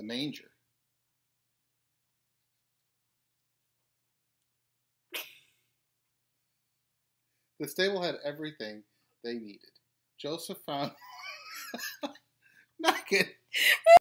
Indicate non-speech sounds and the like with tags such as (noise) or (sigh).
the manger. The stable had everything they needed. Joseph found. (laughs) Not good.